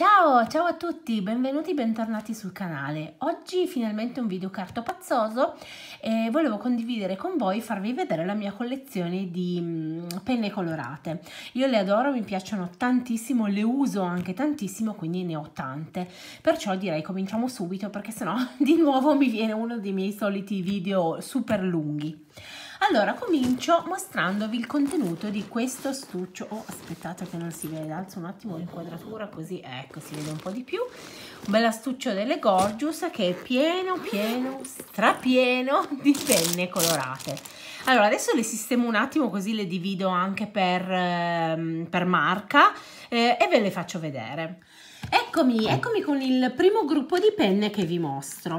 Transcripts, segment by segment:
Ciao, ciao a tutti, benvenuti, bentornati sul canale. Oggi finalmente un video carto pazzoso e volevo condividere con voi, farvi vedere la mia collezione di mm, penne colorate. Io le adoro, mi piacciono tantissimo, le uso anche tantissimo, quindi ne ho tante. Perciò direi cominciamo subito perché sennò di nuovo mi viene uno dei miei soliti video super lunghi. Allora, comincio mostrandovi il contenuto di questo astuccio. Oh, aspettate che non si veda, alzo un attimo l'inquadratura così, ecco, si vede un po' di più. Un bel astuccio delle Gorgeous che è pieno, pieno, strapieno di penne colorate. Allora, adesso le sistemo un attimo così le divido anche per, ehm, per marca eh, e ve le faccio vedere. E ecco Eccomi, eccomi con il primo gruppo di penne che vi mostro.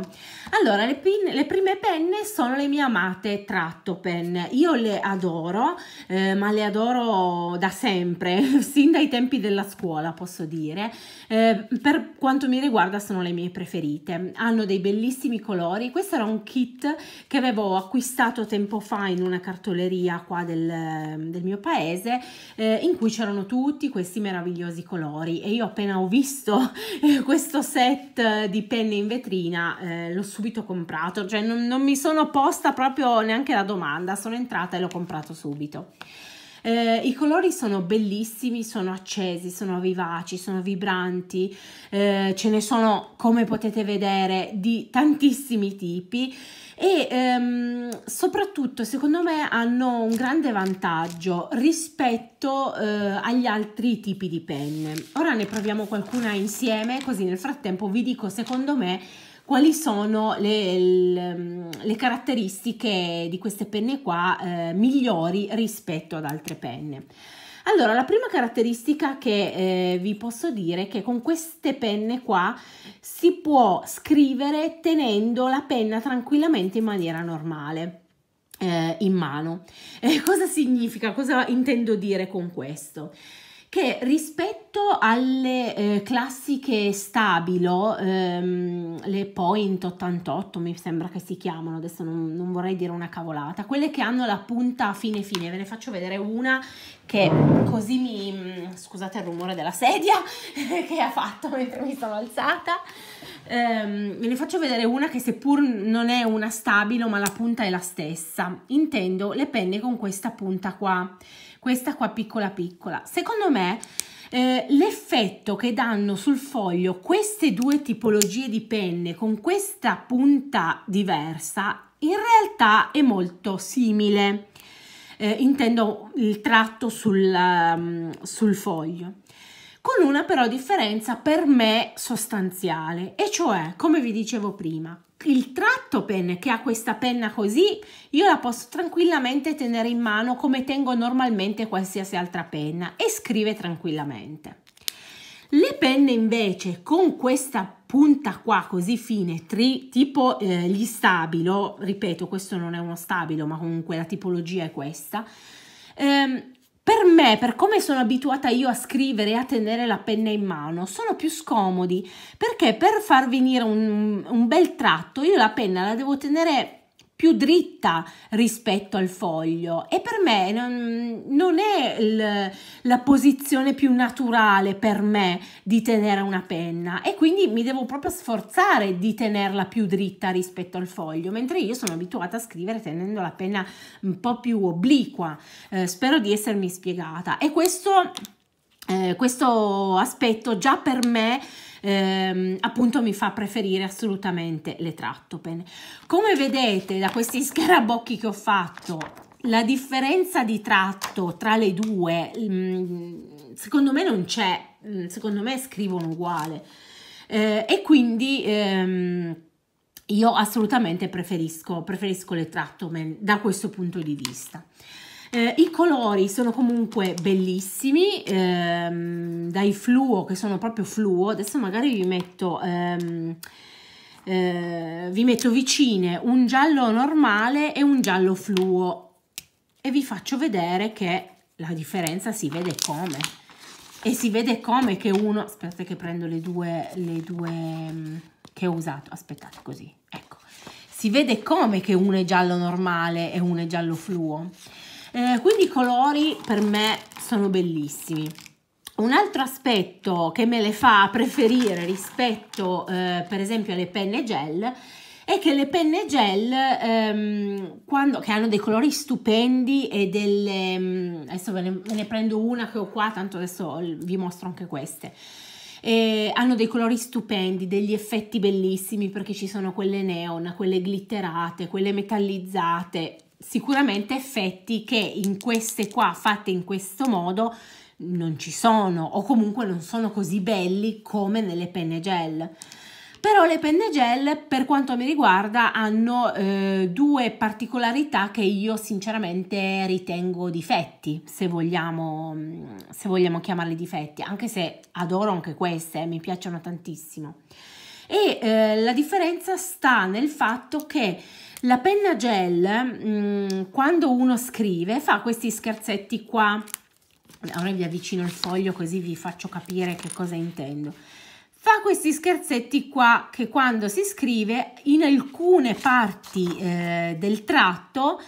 Allora, le, pin, le prime penne sono le mie amate tratto pen. Io le adoro, eh, ma le adoro da sempre, sin dai tempi della scuola posso dire. Eh, per quanto mi riguarda sono le mie preferite. Hanno dei bellissimi colori. Questo era un kit che avevo acquistato tempo fa in una cartoleria qua del, del mio paese, eh, in cui c'erano tutti questi meravigliosi colori e io appena ho visto questo set di penne in vetrina eh, l'ho subito comprato, cioè non, non mi sono posta proprio neanche la domanda, sono entrata e l'ho comprato subito. Eh, I colori sono bellissimi, sono accesi, sono vivaci, sono vibranti, eh, ce ne sono, come potete vedere, di tantissimi tipi e ehm, soprattutto secondo me hanno un grande vantaggio rispetto eh, agli altri tipi di penne. Ora ne proviamo qualcuna insieme, così nel frattempo vi dico secondo me quali sono le, le caratteristiche di queste penne qua eh, migliori rispetto ad altre penne. Allora, la prima caratteristica che eh, vi posso dire è che con queste penne qua si può scrivere tenendo la penna tranquillamente in maniera normale eh, in mano. Eh, cosa significa? Cosa intendo dire con questo? che rispetto alle eh, classiche stabilo, ehm, le Point 88 mi sembra che si chiamano, adesso non, non, vorrei dire una cavolata, quelle che hanno la punta fine fine, ve ne faccio vedere una che così mi... Mm, scusate il rumore della sedia che ha fatto mentre mi sono alzata, ehm, ve ne faccio vedere una che seppur non è una stabilo ma la punta è la stessa, intendo le penne con questa punta qua questa qua piccola piccola. Secondo me eh, l'effetto che danno sul foglio queste due tipologie di penne con questa punta diversa in realtà è molto simile. Eh, intendo il tratto sul, um, sul foglio con una però differenza per me sostanziale, e cioè, come vi dicevo prima, il tratto pen che ha questa penna così io la posso tranquillamente tenere in mano come tengo normalmente qualsiasi altra penna e scrive tranquillamente. Le penne invece con questa punta qua così fine, tri, tipo eh, gli stabilo, ripeto questo non è uno stabilo ma comunque la tipologia è questa, ehm, per me, per come sono abituata io a scrivere e a tenere la penna in mano, sono più scomodi perché per far venire un, un bel tratto io la penna la devo tenere più dritta rispetto al foglio e per me non, non è il, la posizione più naturale per me di tenere una penna e quindi mi devo proprio sforzare di tenerla più dritta rispetto al foglio mentre io sono abituata a scrivere tenendo la penna un po' più obliqua eh, spero di essermi spiegata e questo, eh, questo aspetto già per me ehm, appunto mi fa preferire assolutamente le trattopen. Come vedete da questi scarabocchi che ho fatto, la differenza di tratto tra le due mm, secondo me non c'è mm, secondo me scrivono uguale eh, e quindi ehm, io assolutamente preferisco, preferisco le trattomen da questo punto di vista eh, I colori sono comunque bellissimi, ehm, dai fluo che sono proprio fluo, adesso magari vi metto... Ehm, eh, vi metto vicine un giallo normale e un giallo fluo e vi faccio vedere che la differenza si vede come e si vede come che uno aspettate che prendo le due le due mm, che ho usato aspettate così ecco si vede come che uno è giallo normale e uno è giallo fluo eh, quindi i colori per me sono bellissimi. Un altro aspetto che me le fa preferire rispetto eh, per esempio alle penne gel è che le penne gel, ehm, quando, che hanno dei colori stupendi e delle... Mm, adesso ve ne, ve ne, prendo una che ho qua, tanto adesso vi mostro anche queste. Eh, hanno dei colori stupendi, degli effetti bellissimi perché ci sono quelle neon, quelle glitterate, quelle metallizzate, sicuramente effetti che in queste qua fatte in questo modo non ci sono o comunque non sono così belli come nelle penne gel però le penne gel per quanto mi riguarda hanno eh, due particolarità che io sinceramente ritengo difetti se vogliamo, se vogliamo chiamarli difetti anche se adoro anche queste mi piacciono tantissimo e eh, la differenza sta nel fatto che la penna gel, mh, mm, quando uno scrive, fa questi scherzetti qua. Ora vi avvicino il foglio così vi faccio capire che cosa intendo. Fa questi scherzetti qua che quando si scrive in alcune parti eh, del tratto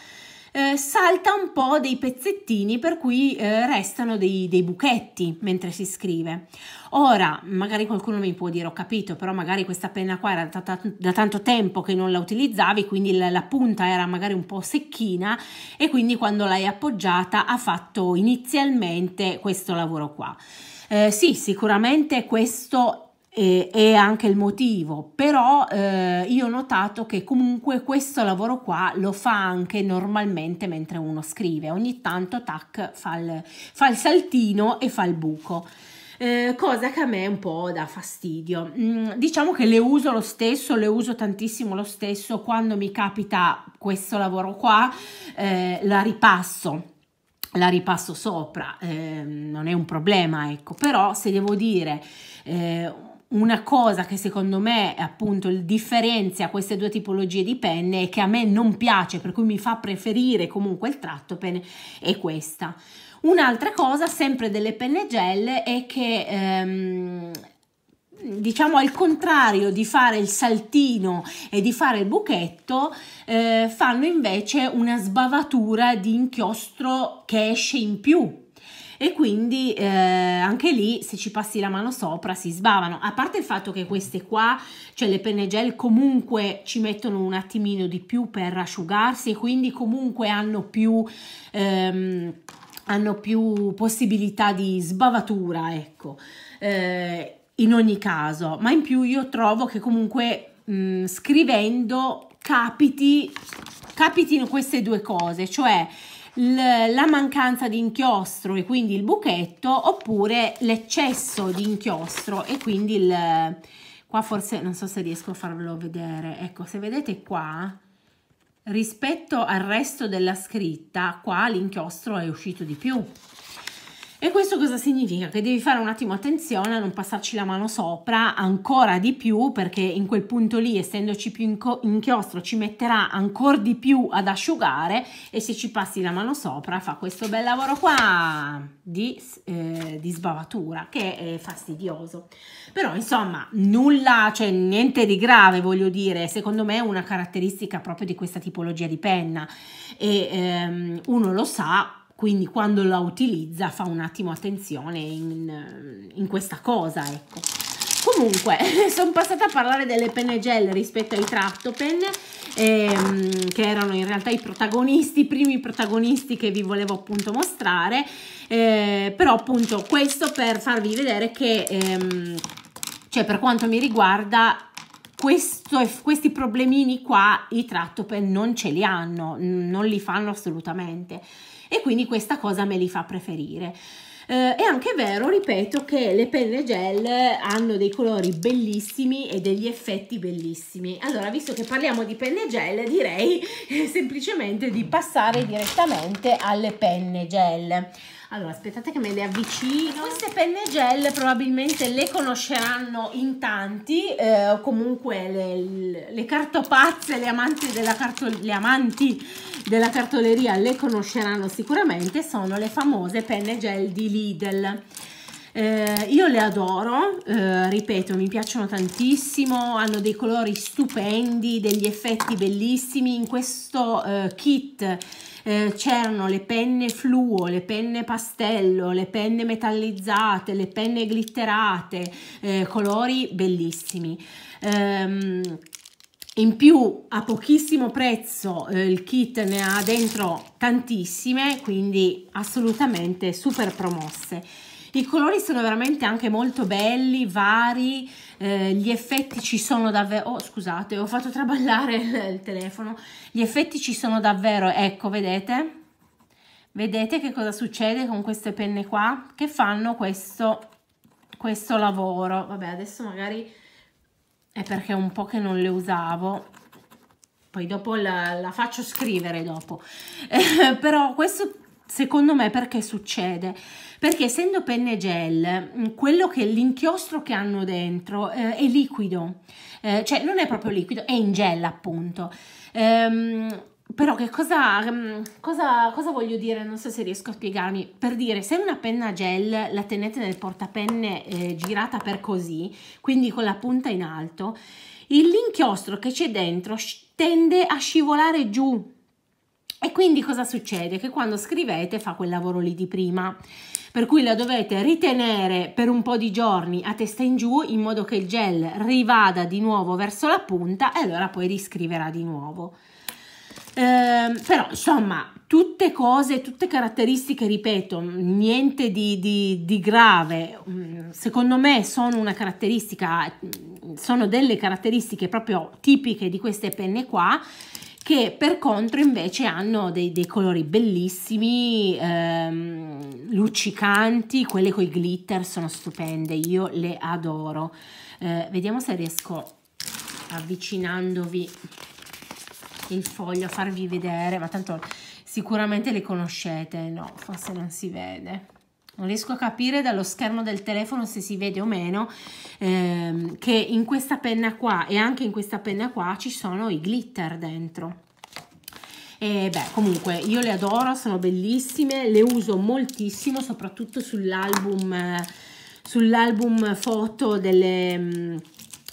eh, salta un po' dei pezzettini per cui eh, restano dei, dei, buchetti mentre si scrive. Ora, magari qualcuno mi può dire ho capito, però magari questa penna qua era da, da tanto tempo che non la utilizzavi, quindi la, la punta era magari un po' secchina e quindi quando l'hai appoggiata ha fatto inizialmente questo lavoro qua. Eh, sì, sicuramente questo e, e anche il motivo, però eh, io ho notato che comunque questo lavoro qua lo fa anche normalmente mentre uno scrive, ogni tanto tac fa il, fa il saltino e fa il buco. Eh, cosa che a me un po' dà fastidio. Mm, diciamo che le uso lo stesso, le uso tantissimo lo stesso, quando mi capita questo lavoro qua eh, la ripasso. La ripasso sopra, eh, non è un problema, ecco, però se devo dire eh, una cosa che secondo me appunto differenzia queste due tipologie di penne e che a me non piace, per cui mi fa preferire comunque il tratto pen è questa. Un'altra cosa, sempre delle penne gel, è che ehm, diciamo al contrario di fare il saltino e di fare il buchetto, eh, fanno invece una sbavatura di inchiostro che esce in più e quindi eh, anche lì se ci passi la mano sopra si sbavano a parte il fatto che queste qua cioè le penne gel comunque ci mettono un attimino di più per asciugarsi e quindi comunque hanno più ehm, hanno più possibilità di sbavatura ecco eh, in ogni caso ma in più io trovo che comunque mh, scrivendo capiti capitino queste due cose cioè la mancanza di inchiostro e quindi il buchetto oppure l'eccesso di inchiostro e quindi il... Qua forse non so se riesco a farvelo vedere. Ecco, se vedete qua, rispetto al resto della scritta, qua l'inchiostro è uscito di più. E questo cosa significa? Che devi fare un attimo attenzione a non passarci la mano sopra ancora di più perché in quel punto lì, essendoci più inchiostro, ci metterà ancora di più ad asciugare e se ci passi la mano sopra fa questo bel lavoro qua di, eh, di sbavatura che è fastidioso. Però insomma nulla, cioè niente di grave voglio dire, secondo me è una caratteristica proprio di questa tipologia di penna e ehm, uno lo sa quindi quando la utilizza fa un attimo attenzione in, in questa cosa, ecco. Comunque, sono passata a parlare delle penne gel rispetto ai trattopen, ehm, che erano in realtà i protagonisti, i primi protagonisti che vi volevo appunto mostrare, eh, però appunto questo per farvi vedere che, ehm, cioè per quanto mi riguarda, questo, questi problemini qua i trattopen non ce li hanno, non li fanno assolutamente e quindi questa cosa me li fa preferire. Eh, è anche vero, ripeto, che le penne gel hanno dei colori bellissimi e degli effetti bellissimi. Allora, visto che parliamo di penne gel, direi semplicemente di passare direttamente alle penne gel. Allora, aspettate che me le avvicino. Queste penne gel probabilmente le conosceranno in tanti, eh, comunque le, le cartopazze, le amanti, della cartol- le amanti della cartoleria le conosceranno sicuramente, sono le famose penne gel di Lidl. Eh, io le adoro, eh, ripeto, mi piacciono tantissimo, hanno dei colori stupendi, degli effetti bellissimi. In questo eh, kit eh, c'erano le penne fluo, le penne pastello, le penne metallizzate, le penne glitterate, eh, colori bellissimi. Ehm, in più a pochissimo prezzo eh, il kit ne ha dentro tantissime, quindi assolutamente super promosse. I colori sono veramente anche molto belli, vari, eh, gli effetti ci sono davvero... Oh, scusate, ho fatto traballare il, il telefono. Gli effetti ci sono davvero, ecco, vedete? Vedete che cosa succede con queste penne qua? Che fanno questo, questo lavoro. Vabbè, adesso magari è perché è un po' che non le usavo poi dopo la, la faccio scrivere dopo eh, però questo Secondo me perché succede? Perché essendo penne gel, mm, quello che l'inchiostro che hanno dentro eh, è liquido, eh, cioè non è proprio liquido, è in gel appunto. Ehm, però che cosa, mm, cosa, cosa, voglio dire? Non so se riesco a spiegarmi. Per dire, se una penna gel la tenete nel portapenne eh, girata per così, quindi con la punta in alto, l'inchiostro che c'è dentro tende a scivolare giù e quindi cosa succede? Che quando scrivete fa quel lavoro lì di prima, per cui la dovete ritenere per un po' di giorni a testa in giù in modo che il gel rivada di nuovo verso la punta e allora poi riscriverà di nuovo. Eh, però insomma tutte cose, tutte caratteristiche, ripeto, niente di, di, di grave, mm, secondo me sono una caratteristica, mm, sono delle caratteristiche proprio tipiche di queste penne qua che per contro invece hanno dei, dei colori bellissimi, ehm, luccicanti, quelle con i glitter sono stupende, io le adoro. Eh, vediamo se riesco avvicinandovi il foglio a farvi vedere, ma tanto sicuramente le conoscete, no, forse non si vede non riesco a capire dallo schermo del telefono se si vede o meno ehm, che in questa penna qua e anche in questa penna qua ci sono i glitter dentro e beh comunque io le adoro sono bellissime le uso moltissimo soprattutto sull'album eh, sull'album foto delle mm,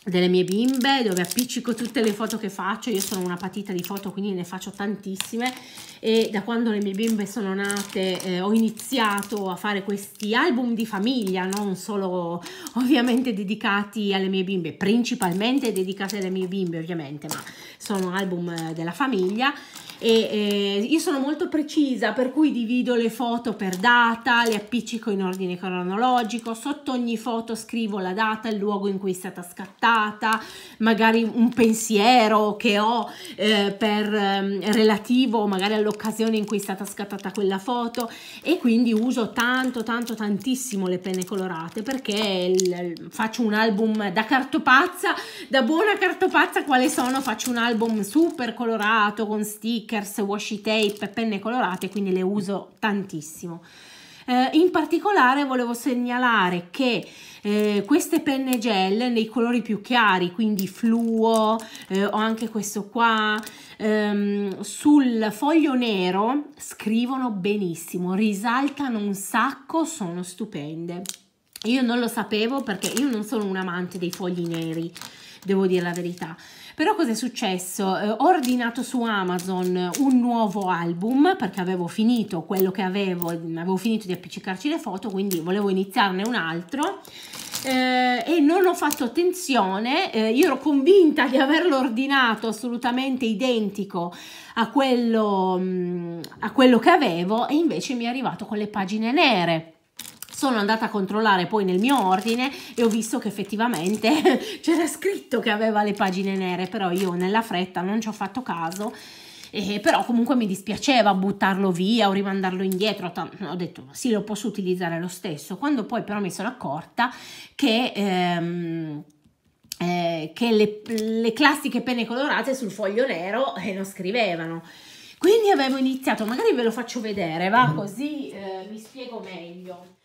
delle mie bimbe dove appiccico tutte le foto che faccio io sono una patita di foto quindi ne faccio tantissime e da quando le mie bimbe sono nate eh, ho iniziato a fare questi album di famiglia non solo ovviamente dedicati alle mie bimbe principalmente dedicati alle mie bimbe ovviamente ma sono album eh, della famiglia e eh, io sono molto precisa per cui divido le foto per data, le appiccico in ordine cronologico, sotto ogni foto scrivo la data, il luogo in cui è stata scattata, magari un pensiero che ho eh, per, eh, relativo magari all'occasione in cui è stata scattata quella foto e quindi uso tanto tanto tantissimo le penne colorate perché il, faccio un album da cartopazza, da buona cartopazza quale sono faccio un album super colorato con stick stickers, washi tape, penne colorate, quindi le uso tantissimo. Eh, in particolare volevo segnalare che eh, queste penne gel nei colori più chiari, quindi fluo eh, o anche questo qua, ehm, sul foglio nero scrivono benissimo, risaltano un sacco, sono stupende. Io non lo sapevo perché io non sono un amante dei fogli neri, devo dire la verità. Però cos'è successo? Eh, ho ordinato su Amazon un nuovo album perché avevo finito quello che avevo, avevo finito di appiccicarci le foto, quindi volevo iniziarne un altro. Eh, e non ho fatto attenzione, eh, io ero convinta di averlo ordinato assolutamente identico a quello, mm, a quello che avevo e invece mi è arrivato con le pagine nere sono andata a controllare poi nel mio ordine e ho visto che effettivamente c'era scritto che aveva le pagine nere, però io nella fretta non ci ho fatto caso. Eh, però comunque mi dispiaceva buttarlo via o rimandarlo indietro, ho detto sì lo posso utilizzare lo stesso, quando poi però mi sono accorta che, ehm, eh, che le, le classiche penne colorate sul foglio nero eh, non scrivevano. Quindi avevo iniziato, magari ve lo faccio vedere, va mm. così eh, vi spiego meglio.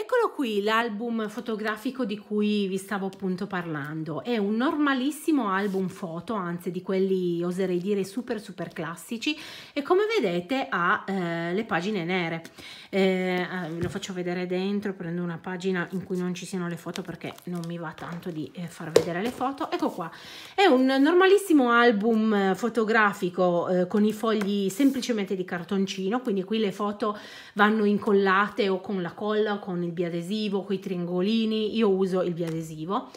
Eccolo qui l'album fotografico di cui vi stavo appunto parlando. È un normalissimo album foto, anzi di quelli oserei dire super super classici e come vedete ha eh, le pagine nere. Eh, eh, lo faccio vedere dentro, prendo una pagina in cui non ci siano le foto perché non mi va tanto di eh, far vedere le foto. Ecco qua, è un normalissimo album eh, fotografico eh, con i fogli semplicemente di cartoncino, quindi qui le foto vanno incollate o con la colla o con il il biadesivo, con i triangolini, io uso il biadesivo.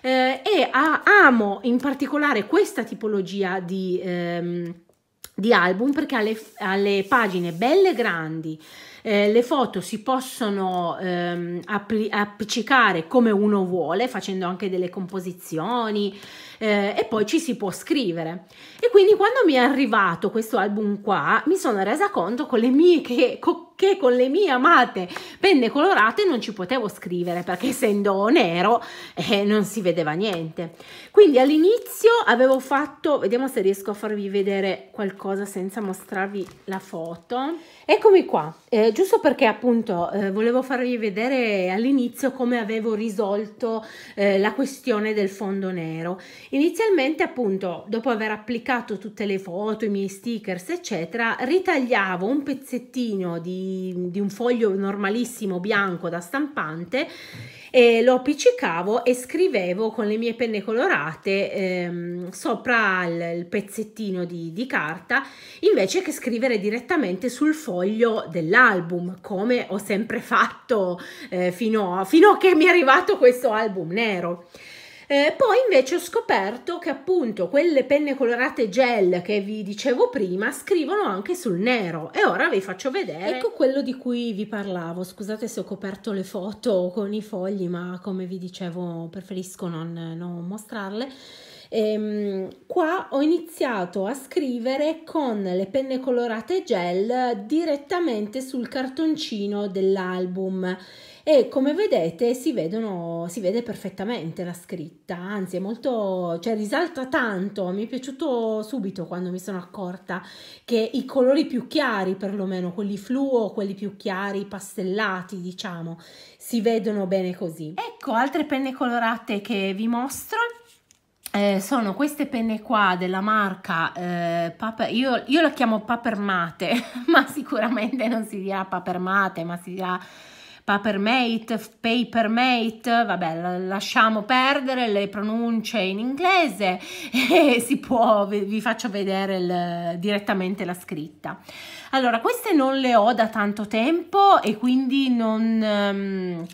Eh, e a, amo in particolare questa tipologia di, ehm, di album perché alle, alle pagine belle grandi eh, le foto si possono ehm, app- appiccicare come uno vuole facendo anche delle composizioni eh, e poi ci si può scrivere e quindi quando mi è arrivato questo album qua mi sono resa conto con le mie che co- che con le mie amate penne colorate non ci potevo scrivere perché essendo nero eh, non si vedeva niente. Quindi all'inizio avevo fatto, vediamo se riesco a farvi vedere qualcosa senza mostrarvi la foto. Eccomi qua, eh, giusto perché appunto eh, volevo farvi vedere all'inizio come avevo risolto eh, la questione del fondo nero. Inizialmente appunto dopo aver applicato tutte le foto, i miei stickers eccetera, ritagliavo un pezzettino di di, un foglio normalissimo bianco da stampante lo appiccicavo e scrivevo con le mie penne colorate ehm, sopra il, il pezzettino di, di, carta invece che scrivere direttamente sul foglio dell'album come ho sempre fatto eh, fino, a, fino a che mi è arrivato questo album nero. Eh, poi invece ho scoperto che appunto quelle penne colorate gel che vi dicevo prima scrivono anche sul nero e ora vi faccio vedere. Ecco quello di cui vi parlavo, scusate se ho coperto le foto con i fogli ma come vi dicevo preferisco non, non mostrarle. Ehm, qua ho iniziato a scrivere con le penne colorate gel direttamente sul cartoncino dell'album e come vedete si, vedono, si vede perfettamente la scritta, anzi è molto, cioè risalta tanto, mi è piaciuto subito quando mi sono accorta che i colori più chiari, perlomeno quelli fluo, quelli più chiari, pastellati diciamo, si vedono bene così. Ecco altre penne colorate che vi mostro. Eh, sono queste penne qua della marca eh, paper, io, io la chiamo papermate ma sicuramente non si dirà papermate ma si dirà papermate, papermate, vabbè lasciamo perdere le pronunce in inglese e si può, vi faccio vedere il, direttamente la scritta. Allora queste non le ho da tanto tempo e quindi non... Um,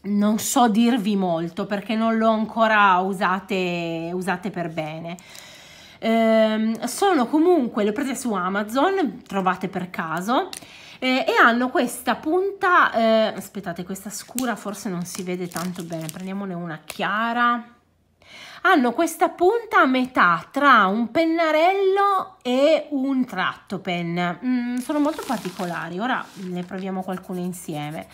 non so dirvi molto perché non le ho ancora usate, usate per bene. Ehm, sono comunque, le ho prese su Amazon, trovate per caso eh, e hanno questa punta, eh, aspettate questa scura forse non si vede tanto bene, prendiamone una chiara, hanno questa punta a metà tra un pennarello e un tratto pen, mm, sono molto particolari, ora ne proviamo qualcune insieme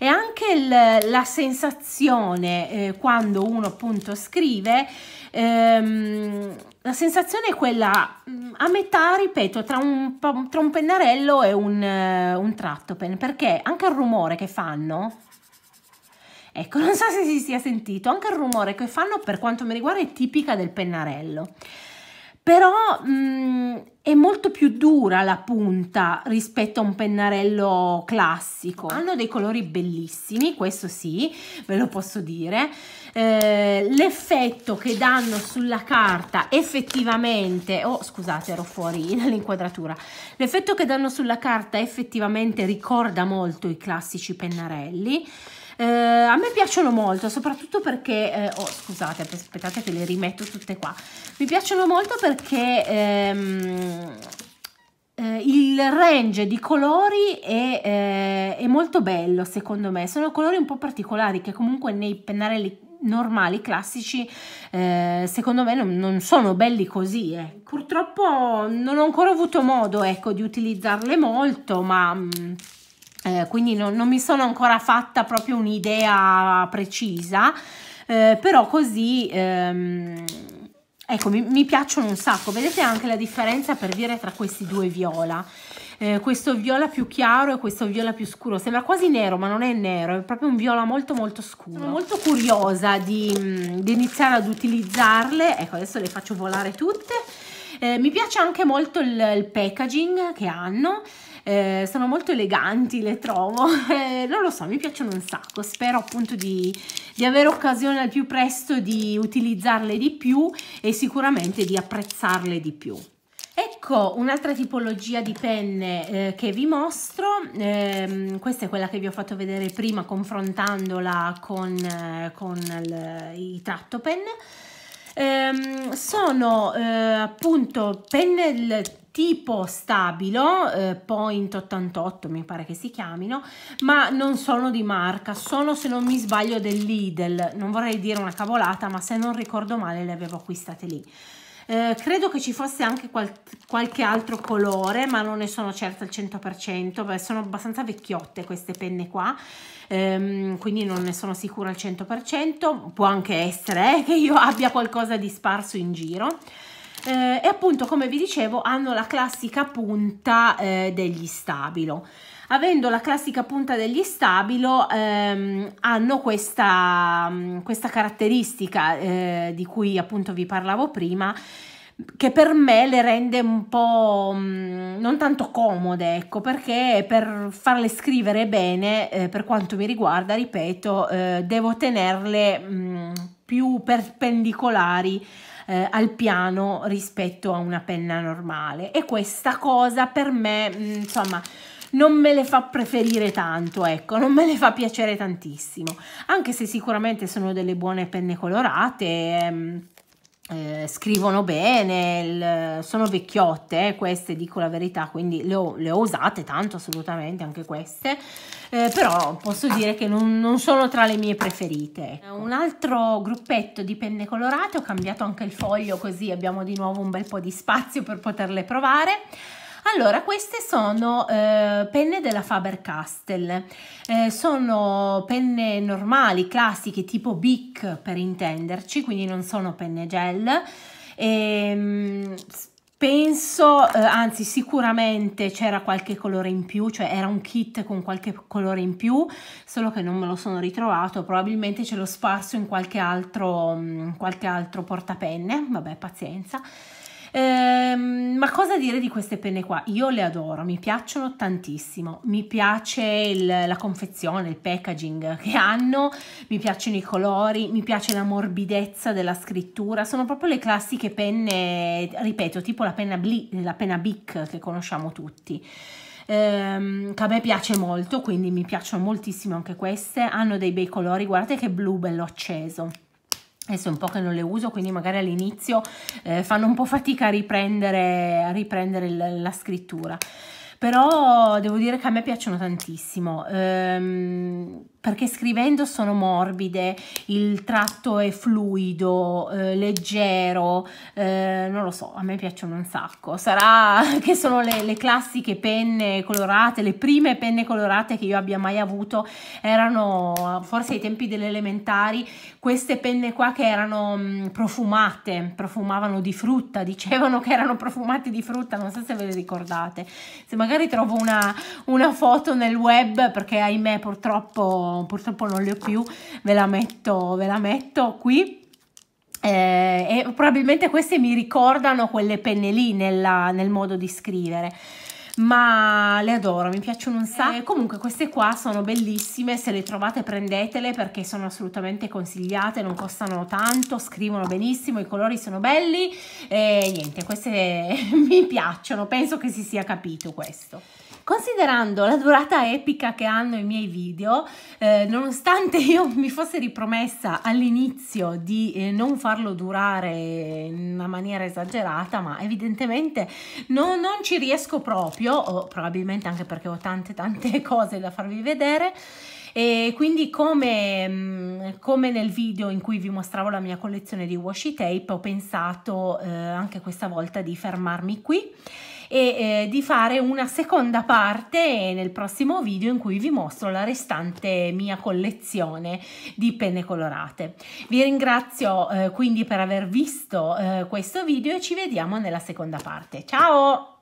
e anche il, la sensazione eh, quando uno appunto scrive ehm, la sensazione è quella mm, a metà ripeto tra un, tra un pennarello e un, eh, un tratto pen perché anche il rumore che fanno Ecco, non so se si sia sentito, anche il rumore che fanno per quanto mi riguarda è tipica del pennarello però mh, mm, è molto più dura la punta rispetto a un pennarello classico. Hanno dei colori bellissimi, questo sì, ve lo posso dire. Eh, L'effetto che danno sulla carta effettivamente, oh scusate ero fuori dall'inquadratura, l'effetto che danno sulla carta effettivamente ricorda molto i classici pennarelli eh, a me piacciono molto soprattutto perché eh, oh scusate aspettate che le rimetto tutte qua mi piacciono molto perché ehm, eh, il range di colori è, eh, è, molto bello secondo me, sono colori un po' particolari che comunque nei pennarelli normali, classici, eh, secondo me non, non, sono belli così. Eh. Purtroppo non ho ancora avuto modo ecco, di utilizzarle molto, ma... Mh, mm, eh, quindi non, non, mi sono ancora fatta proprio un'idea precisa, eh, però così ehm, ecco, mi, mi, piacciono un sacco. Vedete anche la differenza per dire tra questi due viola. Eh, questo viola più chiaro e questo viola più scuro sembra quasi nero ma non è nero è proprio un viola molto molto scuro sono molto curiosa di, mm, di iniziare ad utilizzarle ecco adesso le faccio volare tutte eh, mi piace anche molto il, il packaging che hanno eh, sono molto eleganti, le trovo, eh, non lo so, mi piacciono un sacco, spero appunto di, di avere occasione al più presto di utilizzarle di più e sicuramente di apprezzarle di più. Ecco un'altra tipologia di penne eh, che vi mostro, eh, questa è quella che vi ho fatto vedere prima confrontandola con, eh, con il, i tratto pen ehm, sono eh, appunto pennelli tipo stabilo, eh, Point 88 mi pare che si chiamino, ma non sono di marca, sono se non mi sbaglio del Lidl, non vorrei dire una cavolata, ma se non ricordo male le avevo acquistate lì. Eh, credo che ci fosse anche qual qualche altro colore ma non ne sono certa al 100% beh, sono abbastanza vecchiotte queste penne qua ehm, quindi non ne sono sicura al 100% può anche essere eh, che io abbia qualcosa di sparso in giro eh, e appunto come vi dicevo hanno la classica punta eh, degli stabilo avendo la classica punta degli stabilo ehm, hanno questa, mm, questa caratteristica eh, di cui appunto vi parlavo prima che per me le rende un po' mh, mm, non tanto comode, ecco, perché per farle scrivere bene, eh, per quanto mi riguarda, ripeto, eh, devo tenerle mh, mm, più perpendicolari eh, al piano rispetto a una penna normale e questa cosa per me, mh, insomma, non me le fa preferire tanto, ecco, non me le fa piacere tantissimo, anche se sicuramente sono delle buone penne colorate. Ehm, eh, scrivono bene, il, sono vecchiotte eh, queste, dico la verità, quindi le ho, le ho usate tanto assolutamente anche queste, eh, però posso dire che non, non, sono tra le mie preferite. Ecco. Un altro gruppetto di penne colorate, ho cambiato anche il foglio così abbiamo di nuovo un bel po' di spazio per poterle provare. Allora, queste sono eh, penne della Faber-Castell, eh, sono penne normali, classiche, tipo Bic per intenderci, quindi non sono penne gel. E, ehm, Penso, eh, anzi sicuramente c'era qualche colore in più, cioè era un kit con qualche colore in più, solo che non me lo sono ritrovato, probabilmente ce l'ho sparso in qualche altro, mm, qualche altro portapenne, vabbè pazienza. Eh, cosa dire di queste penne qua? Io le adoro, mi piacciono tantissimo, mi piace il, la confezione, il packaging che hanno, mi piacciono i colori, mi piace la morbidezza della scrittura, sono proprio le classiche penne, ripeto, tipo la penna, bli, la penna Bic che conosciamo tutti. Ehm, che a me piace molto, quindi mi piacciono moltissimo anche queste, hanno dei bei colori, guardate che blu bello acceso Adesso è un po' che non le uso, quindi magari all'inizio eh, fanno un po' fatica a riprendere, a riprendere la scrittura. Però devo dire che a me piacciono tantissimo. Ehm, perché scrivendo sono morbide, il tratto è fluido, eh, leggero, eh, non lo so, a me piacciono un sacco. Sarà che sono le, le, classiche penne colorate, le prime penne colorate che io abbia mai avuto erano forse ai tempi delle elementari, queste penne qua che erano mh, mm, profumate, profumavano di frutta, dicevano che erano profumate di frutta, non so se ve le ricordate. Se magari trovo una, una foto nel web, perché ahimè purtroppo purtroppo, non le ho più, ve la metto, ve la metto qui. Eh, e probabilmente queste mi ricordano quelle penne lì nella, nel modo di scrivere ma le adoro, mi piacciono un sacco. Eh, comunque queste qua sono bellissime, se le trovate prendetele perché sono assolutamente consigliate, non costano tanto, scrivono benissimo, i colori sono belli e niente, queste mi piacciono, penso che si sia capito questo. Considerando la durata epica che hanno i miei video, eh, nonostante io mi fosse ripromessa all'inizio di eh, non farlo durare in una maniera esagerata, ma evidentemente no, non ci riesco proprio, studio, o probabilmente anche perché ho tante tante cose da farvi vedere. E quindi come, mm, come, nel video in cui vi mostravo la mia collezione di washi tape ho pensato eh, anche questa volta di fermarmi qui e eh, di fare una seconda parte nel prossimo video in cui vi mostro la restante mia collezione di penne colorate. Vi ringrazio eh, quindi per aver visto eh, questo video e ci vediamo nella seconda parte. Ciao!